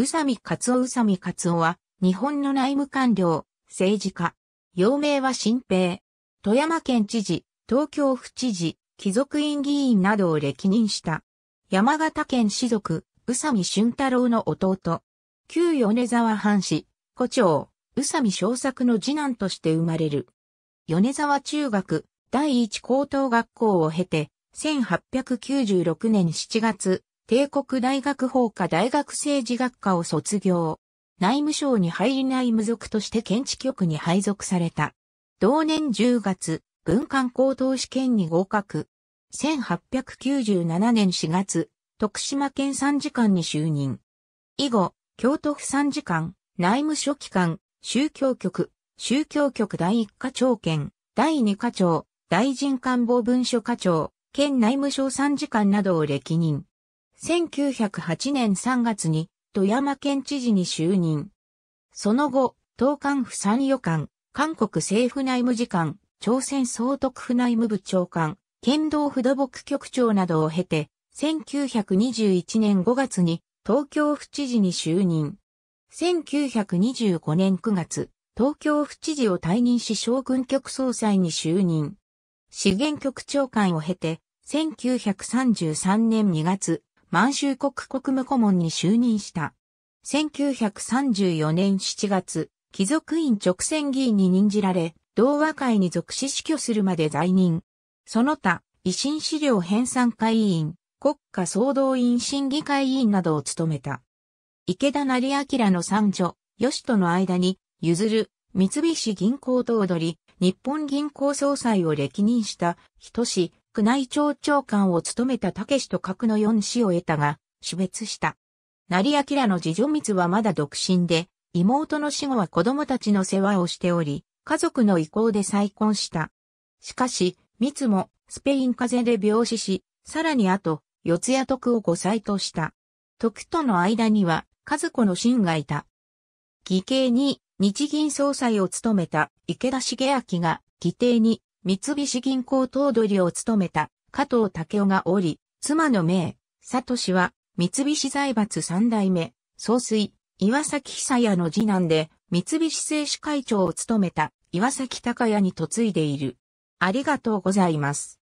宇佐美勝夫宇佐美勝夫は、日本の内務官僚、政治家。幼名は新平。富山県知事、東京府知事、貴族院議員などを歴任した。山形県士族、宇佐美俊太郎の弟。旧米沢藩士、古町、宇佐美小作の次男として生まれる。米沢中学、第一高等学校を経て、1896年7月、帝国大学法科大学政治学科を卒業。内務省に入りない無属として検知局に配属された。同年10月、軍艦高等試験に合格。1897年4月、徳島県参事官に就任。以後、京都府参事官、内務書記官、宗教局、宗教局第1課長兼、第2課長、大臣官房文書課長、県内務省参事官などを歴任。1908年3月に富山県知事に就任。その後、東韓府参与官、韓国政府内務次官、朝鮮総督府内務部長官、剣道府土木局長などを経て、1921年5月に東京府知事に就任。1925年9月、東京府知事を退任し将軍局総裁に就任。資源局長官を経て、1933年2月、満州国国務顧問に就任した。1934年7月、貴族院直選議員に任じられ、同和会に属し死去するまで在任。その他、維新資料編纂会委員、国家総動員審議会委員などを務めた。池田成明の三女、吉との間に、譲る、三菱銀行頭取、日本銀行総裁を歴任した、人氏、宮内庁長官を務めた武氏と格の四子を得たが、死別した。成明の次女密はまだ独身で、妹の死後は子供たちの世話をしており、家族の意向で再婚した。しかし、密もスペイン風邪で病死し、さらにあと、四谷徳を5妻とした。徳との間には、和子の真がいた。義兄に日銀総裁を務めた池田茂明が義弟に三菱銀行頭取を務めた加藤武夫がおり、妻の名、聡氏は三菱財閥三代目、総帥、岩崎久也の次男で、三菱製紙会長を務めた岩崎隆也に嫁いでいる。ありがとうございます。